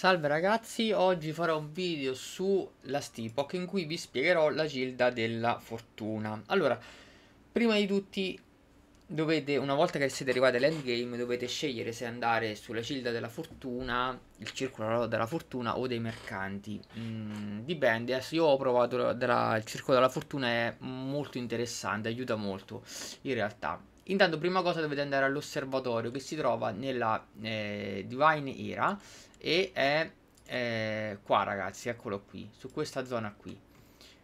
Salve ragazzi, oggi farò un video sulla Steepock in cui vi spiegherò la gilda della fortuna. Allora, prima di tutti dovete, una volta che siete arrivati all'endgame, dovete scegliere se andare sulla gilda della fortuna, il circolo della fortuna o dei mercanti. Mm, dipende, adesso eh, io ho provato della, il circolo della fortuna, è molto interessante, aiuta molto in realtà. Intanto prima cosa dovete andare all'osservatorio che si trova nella eh, Divine Era e è eh, qua ragazzi, eccolo qui, su questa zona qui.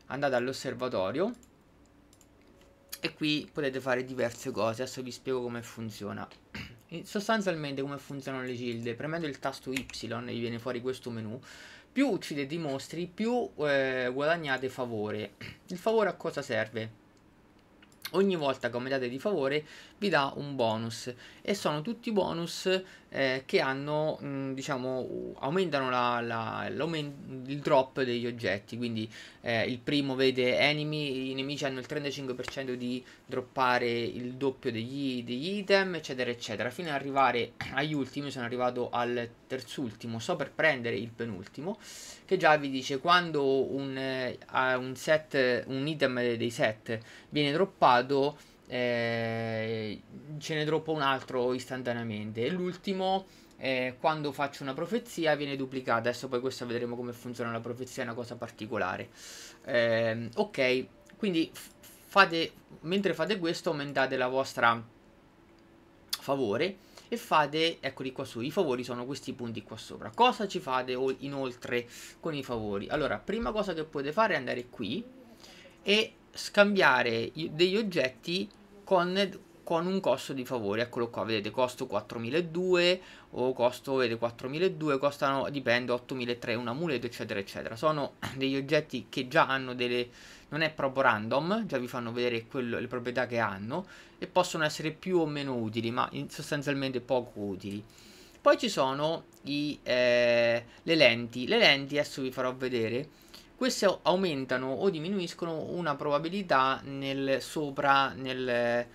Andate all'osservatorio e qui potete fare diverse cose, adesso vi spiego come funziona. sostanzialmente come funzionano le gilde, premendo il tasto Y vi viene fuori questo menu, più uccidete i mostri più eh, guadagnate favore. Il favore a cosa serve? ogni volta che aumentate di favore vi dà un bonus e sono tutti bonus eh, che hanno mh, mm, diciamo aumentano la, la, il drop degli oggetti quindi eh, il primo vede enemy i nemici hanno il 35% di droppare il doppio degli, degli, item eccetera eccetera fino ad arrivare agli ultimi sono arrivato al terzultimo so per prendere il penultimo che già vi dice quando un, uh, un set un item dei set viene droppato vado eh, ce ne droppo un altro istantaneamente. E l'ultimo, eh, quando faccio una profezia, viene duplicata. Adesso poi questo vedremo come funziona la profezia, è una cosa particolare. Eh, ok, quindi fate, mentre fate questo aumentate la vostra favore e fate, eccoli qua su, i favori sono questi punti qua sopra. Cosa ci fate inoltre con i favori? Allora, prima cosa che potete fare è andare qui e scambiare degli oggetti con, con un costo di favore. Eccolo qua, vedete, costo 4.200 o costo, vedete, 4.200, costano, dipende, 8.300 un amuleto, eccetera, eccetera. Sono degli oggetti che già hanno delle... non è proprio random, già vi fanno vedere quello, le proprietà che hanno e possono essere più o meno utili, ma sostanzialmente poco utili. Poi ci sono i, eh, le lenti. Le lenti adesso vi farò vedere queste aumentano o diminuiscono una probabilità nel sopra nel, eh,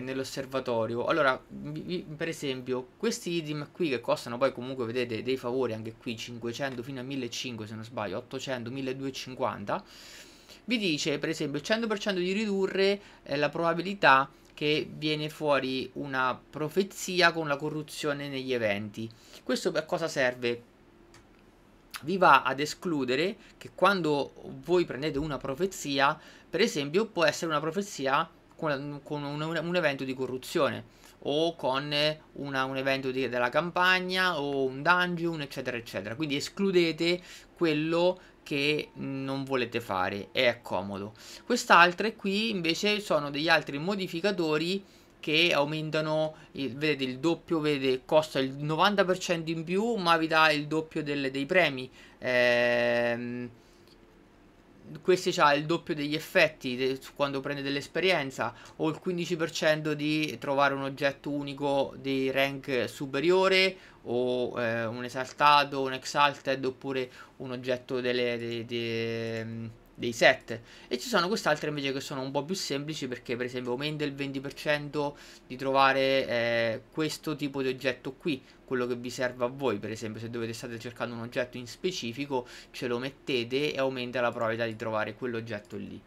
nell'osservatorio. Allora, per esempio, questi idim qui che costano poi comunque, vedete, dei favori anche qui 500 fino a 1500 se non sbaglio, 800, 1250 vi dice per esempio il 100% di ridurre eh, la probabilità che viene fuori una profezia con la corruzione negli eventi. Questo per cosa serve? vi va ad escludere che quando voi prendete una profezia, per esempio, può essere una profezia con, con un, un, evento di corruzione o con una, un evento di, della campagna o un dungeon, eccetera, eccetera. Quindi escludete quello che non volete fare, è comodo. Quest'altre qui invece sono degli altri modificatori che aumentano il, vedete il doppio vedete costa il 90% in più ma vi dà il doppio del, dei premi ehm, questi ha il doppio degli effetti de, quando prende dell'esperienza o il 15% di trovare un oggetto unico di rank superiore o eh, un esaltato, un exalted oppure un oggetto delle, de, de, dei set e ci sono quest'altra invece che sono un po' più semplici perché per esempio aumenta il 20% di trovare eh, questo tipo di oggetto qui quello che vi serve a voi per esempio se dovete state cercando un oggetto in specifico ce lo mettete e aumenta la probabilità di trovare quell'oggetto lì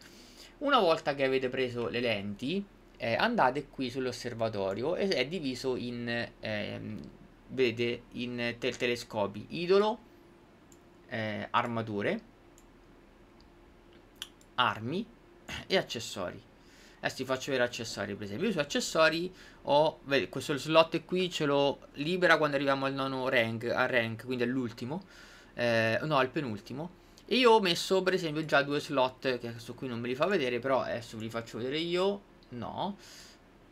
una volta che avete preso le lenti eh, andate qui sull'osservatorio e è diviso in ehm, vedete in te telescopi idolo eh, armature armi e accessori. Adesso ti faccio vedere accessori per esempio. Io su accessori ho vedi, questo slot qui ce lo libera quando arriviamo al nono rank, al rank quindi all'ultimo, eh, no al penultimo. E io ho messo per esempio già due slot che questo qui non me li fa vedere però adesso ve li faccio vedere io. No,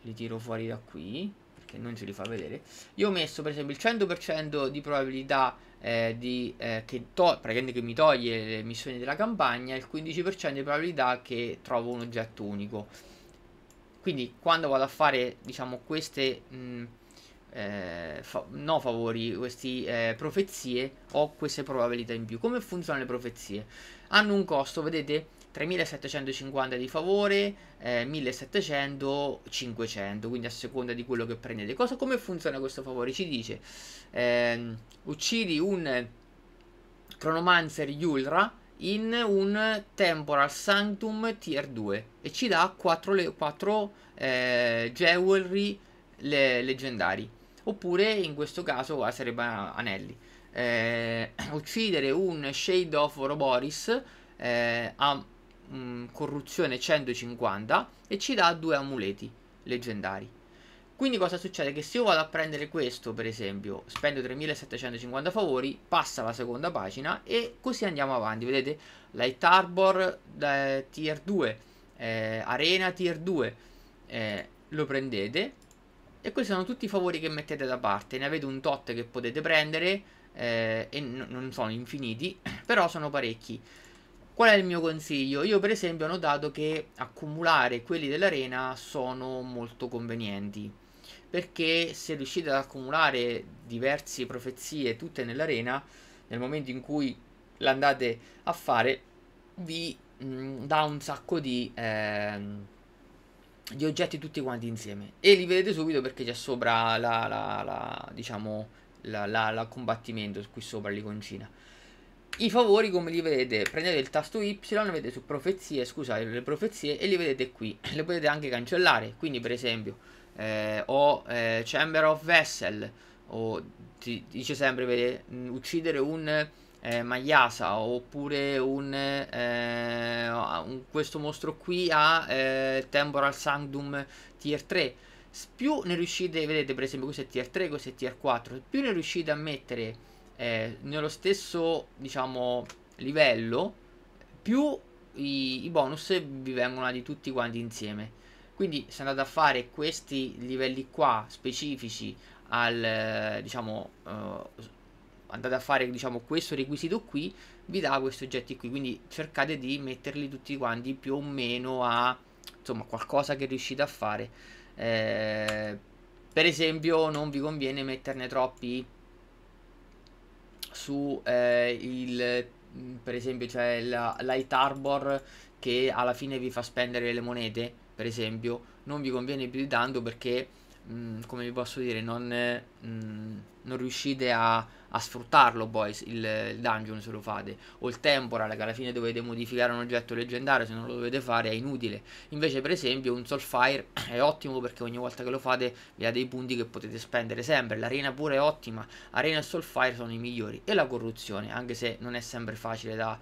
li tiro fuori da qui che non ce li fa vedere io ho messo per esempio il 100% di probabilità eh, di, eh, che, che, mi toglie le missioni della campagna e il 15% di probabilità che trovo un oggetto unico quindi quando vado a fare diciamo queste mh, mm, eh, fa no favori, queste eh, profezie ho queste probabilità in più. Come funzionano le profezie? Hanno un costo, vedete? 3750 di favore, eh, 1700, 500, quindi a seconda di quello che prendete. Cosa, come funziona questo favore? Ci dice, ehm, uccidi un Chronomancer Yulra in un Temporal Sanctum Tier 2 e ci dà 4, le, 4 eh, Jewelry le, leggendari, oppure in questo caso qua ah, sarebbe Anelli. Eh, uccidere un Shade of Roboris eh, a mh, mm, corruzione 150 e ci dà due amuleti leggendari. Quindi cosa succede? Che se io vado a prendere questo, per esempio, spendo 3750 favori, passa la seconda pagina e così andiamo avanti. Vedete? Light Arbor eh, Tier 2, eh, Arena Tier 2, eh, lo prendete. E questi sono tutti i favori che mettete da parte. Ne avete un tot che potete prendere eh, e non sono infiniti, però sono parecchi. Qual è il mio consiglio? Io per esempio ho notato che accumulare quelli dell'arena sono molto convenienti perché se riuscite ad accumulare diverse profezie tutte nell'arena, nel momento in cui l'andate a fare, vi mm, dà un sacco di, eh, di, oggetti tutti quanti insieme. E li vedete subito perché c'è sopra la, la, la diciamo, la, la, la combattimento qui sopra l'iconcina. I favori come li vedete? Prendete il tasto Y, vedete su profezie, scusate le profezie e li vedete qui. Le potete anche cancellare, quindi per esempio eh, o eh, Chamber of Vessel o ti dice sempre vedete, mm, uccidere un eh, Mayasa oppure un, eh, un, questo mostro qui ha eh, Temporal Sanctum Tier 3 più ne riuscite, vedete per esempio questo è tier 3, questo è tier 4, più ne riuscite a mettere eh, nello stesso diciamo livello più i, i, bonus vi vengono di tutti quanti insieme quindi se andate a fare questi livelli qua specifici al diciamo uh, andate a fare diciamo questo requisito qui vi dà questi oggetti qui quindi cercate di metterli tutti quanti più o meno a insomma qualcosa che riuscite a fare eh, per esempio non vi conviene metterne troppi su eh, il mm, per esempio cioè la, Light Arbor che alla fine vi fa spendere le monete per esempio non vi conviene più di tanto perché Mm, come vi posso dire, non, mh, mm, non riuscite a, a, sfruttarlo, boys, il, il, dungeon se lo fate. O il temporal, che alla fine dovete modificare un oggetto leggendario, se non lo dovete fare è inutile. Invece, per esempio, un Soulfire è ottimo perché ogni volta che lo fate vi ha dei punti che potete spendere sempre. L'arena pure è ottima, arena e Soulfire sono i migliori. E la corruzione, anche se non è sempre facile da,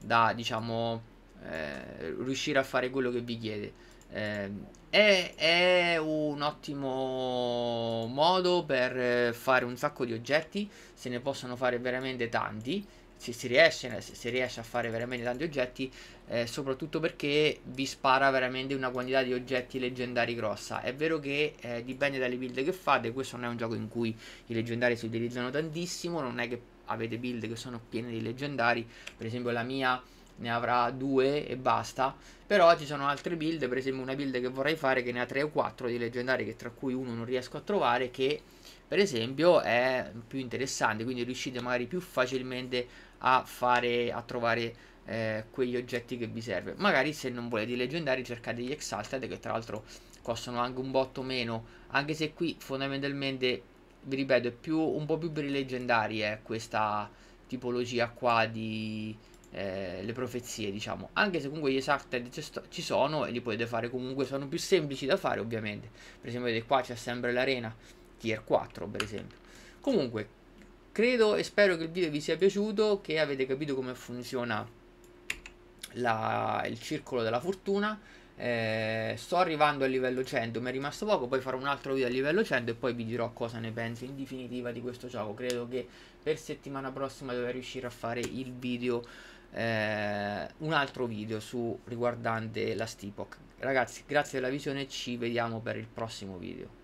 da diciamo, eh, riuscire a fare quello che vi chiede. Ehm, è, è, un ottimo modo per fare un sacco di oggetti, se ne possono fare veramente tanti, se si riesce, se si riesce a fare veramente tanti oggetti, eh, soprattutto perché vi spara veramente una quantità di oggetti leggendari grossa. È vero che eh, dipende dalle build che fate, questo non è un gioco in cui i leggendari si utilizzano tantissimo, non è che avete build che sono piene di leggendari, per esempio la mia ne avrà due e basta. Però ci sono altre build, per esempio una build che vorrei fare che ne ha tre o quattro di leggendari, che tra cui uno non riesco a trovare, che per esempio è più interessante, quindi riuscite magari più facilmente a, fare, a trovare eh, quegli oggetti che vi serve. Magari se non volete i leggendari cercate gli Exalted, che tra l'altro costano anche un botto meno, anche se qui fondamentalmente, vi ripeto, è più, un po' più per i leggendari eh, questa tipologia qua di eh, le profezie, diciamo. Anche se comunque gli Exacted ci sono e li potete fare comunque, sono più semplici da fare ovviamente. Per esempio vedete qua c'è sempre l'arena tier 4 per esempio. Comunque, credo e spero che il video vi sia piaciuto, che avete capito come funziona la, il circolo della fortuna. Eh, sto arrivando al livello 100, mi è rimasto poco, poi farò un altro video al livello 100 e poi vi dirò cosa ne penso in definitiva di questo gioco. Credo che per settimana prossima dovrei riuscire a fare il video eh, un altro video su riguardante la Stipoc. Ragazzi, grazie della visione, ci vediamo per il prossimo video.